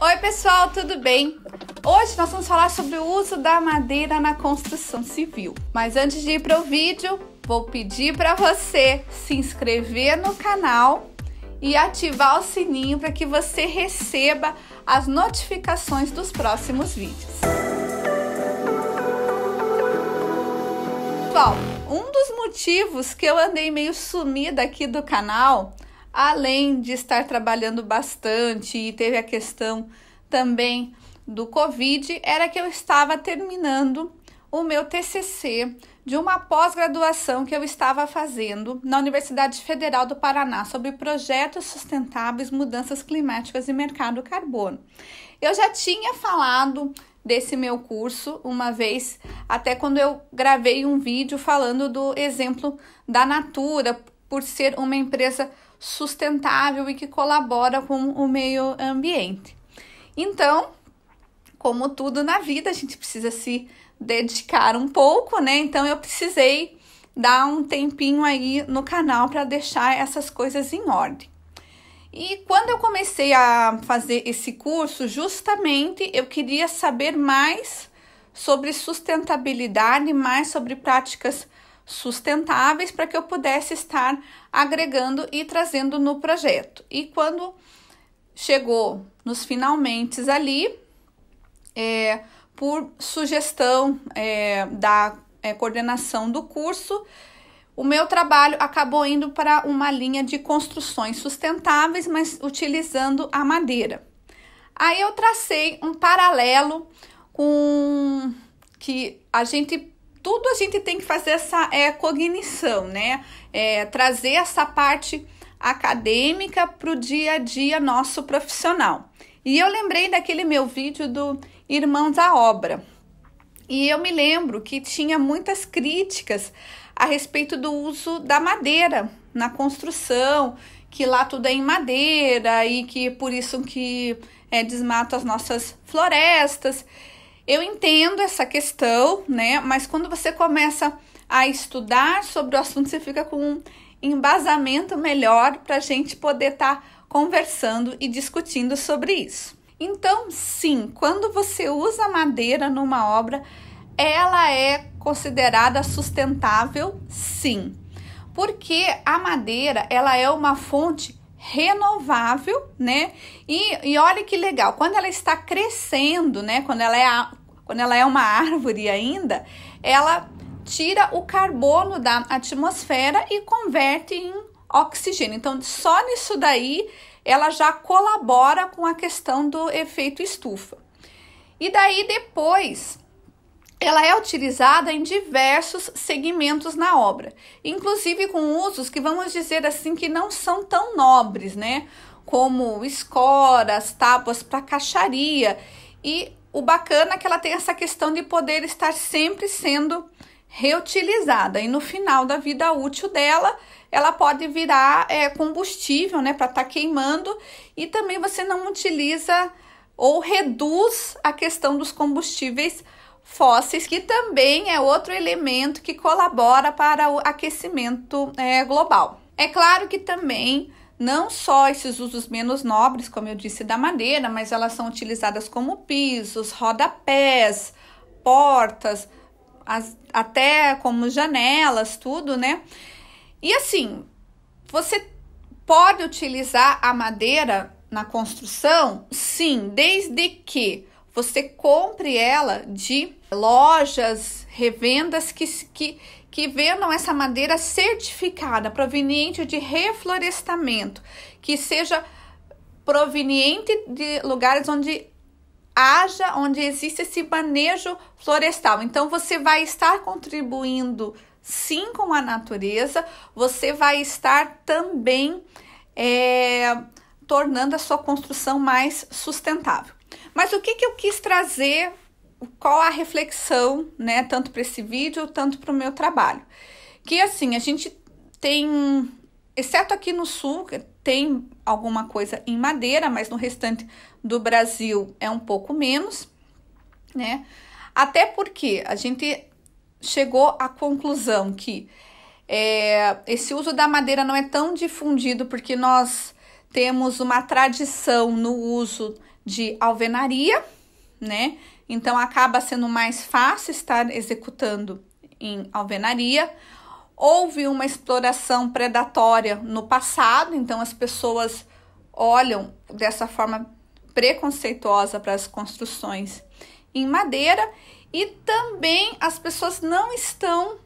Oi, pessoal, tudo bem? Hoje nós vamos falar sobre o uso da madeira na construção civil. Mas antes de ir para o vídeo, vou pedir para você se inscrever no canal e ativar o sininho para que você receba as notificações dos próximos vídeos. Pessoal, um dos motivos que eu andei meio sumida aqui do canal além de estar trabalhando bastante e teve a questão também do Covid, era que eu estava terminando o meu TCC de uma pós-graduação que eu estava fazendo na Universidade Federal do Paraná sobre projetos sustentáveis, mudanças climáticas e mercado carbono. Eu já tinha falado desse meu curso uma vez, até quando eu gravei um vídeo falando do exemplo da Natura por ser uma empresa sustentável e que colabora com o meio ambiente. Então, como tudo na vida, a gente precisa se dedicar um pouco, né? Então eu precisei dar um tempinho aí no canal para deixar essas coisas em ordem. E quando eu comecei a fazer esse curso, justamente eu queria saber mais sobre sustentabilidade, mais sobre práticas sustentáveis para que eu pudesse estar agregando e trazendo no projeto. E quando chegou nos finalmente ali, é, por sugestão é, da é, coordenação do curso, o meu trabalho acabou indo para uma linha de construções sustentáveis, mas utilizando a madeira. Aí eu tracei um paralelo com que a gente tudo a gente tem que fazer essa é, cognição, né? É, trazer essa parte acadêmica para o dia a dia nosso profissional. E eu lembrei daquele meu vídeo do Irmãos à Obra. E eu me lembro que tinha muitas críticas a respeito do uso da madeira na construção, que lá tudo é em madeira e que por isso que é, desmata as nossas florestas. Eu entendo essa questão, né? Mas quando você começa a estudar sobre o assunto, você fica com um embasamento melhor para a gente poder estar tá conversando e discutindo sobre isso. Então, sim, quando você usa madeira numa obra, ela é considerada sustentável, sim. Porque a madeira, ela é uma fonte renovável, né? E, e olha que legal, quando ela está crescendo, né? Quando ela é, a, quando ela é uma árvore ainda, ela tira o carbono da atmosfera e converte em oxigênio. Então, só nisso daí ela já colabora com a questão do efeito estufa. E daí depois ela é utilizada em diversos segmentos na obra, inclusive com usos que vamos dizer assim que não são tão nobres, né? Como escoras, tábuas para caixaria. E o bacana é que ela tem essa questão de poder estar sempre sendo reutilizada e no final da vida útil dela ela pode virar é, combustível né para estar tá queimando e também você não utiliza ou reduz a questão dos combustíveis fósseis, que também é outro elemento que colabora para o aquecimento é, global. É claro que também não só esses usos menos nobres, como eu disse, da madeira, mas elas são utilizadas como pisos, rodapés, portas, as, até como janelas, tudo, né? E assim, você pode utilizar a madeira na construção? Sim, desde que você compre ela de lojas, revendas que, que, que vendam essa madeira certificada, proveniente de reflorestamento, que seja proveniente de lugares onde haja, onde existe esse manejo florestal. Então, você vai estar contribuindo sim com a natureza, você vai estar também é, tornando a sua construção mais sustentável. Mas o que, que eu quis trazer qual a reflexão, né, tanto para esse vídeo, tanto para o meu trabalho. Que assim, a gente tem, exceto aqui no sul, tem alguma coisa em madeira, mas no restante do Brasil é um pouco menos, né? Até porque a gente chegou à conclusão que é, esse uso da madeira não é tão difundido porque nós temos uma tradição no uso de alvenaria, né? Então acaba sendo mais fácil estar executando em alvenaria. Houve uma exploração predatória no passado, então as pessoas olham dessa forma preconceituosa para as construções em madeira e também as pessoas não estão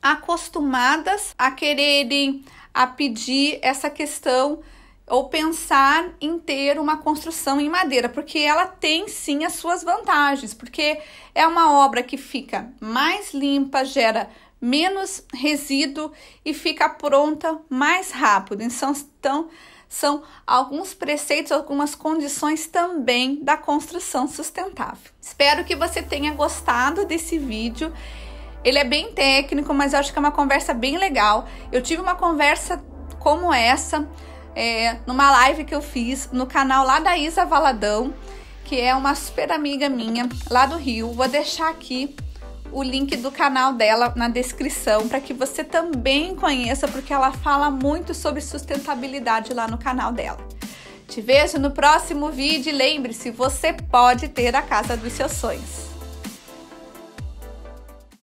acostumadas a quererem a pedir essa questão ou pensar em ter uma construção em madeira, porque ela tem sim as suas vantagens, porque é uma obra que fica mais limpa, gera menos resíduo e fica pronta mais rápido. Então, então, são alguns preceitos, algumas condições também da construção sustentável. Espero que você tenha gostado desse vídeo. Ele é bem técnico, mas eu acho que é uma conversa bem legal. Eu tive uma conversa como essa é, numa live que eu fiz no canal lá da Isa Valadão, que é uma super amiga minha lá do Rio. Vou deixar aqui o link do canal dela na descrição para que você também conheça, porque ela fala muito sobre sustentabilidade lá no canal dela. Te vejo no próximo vídeo e lembre-se, você pode ter a casa dos seus sonhos.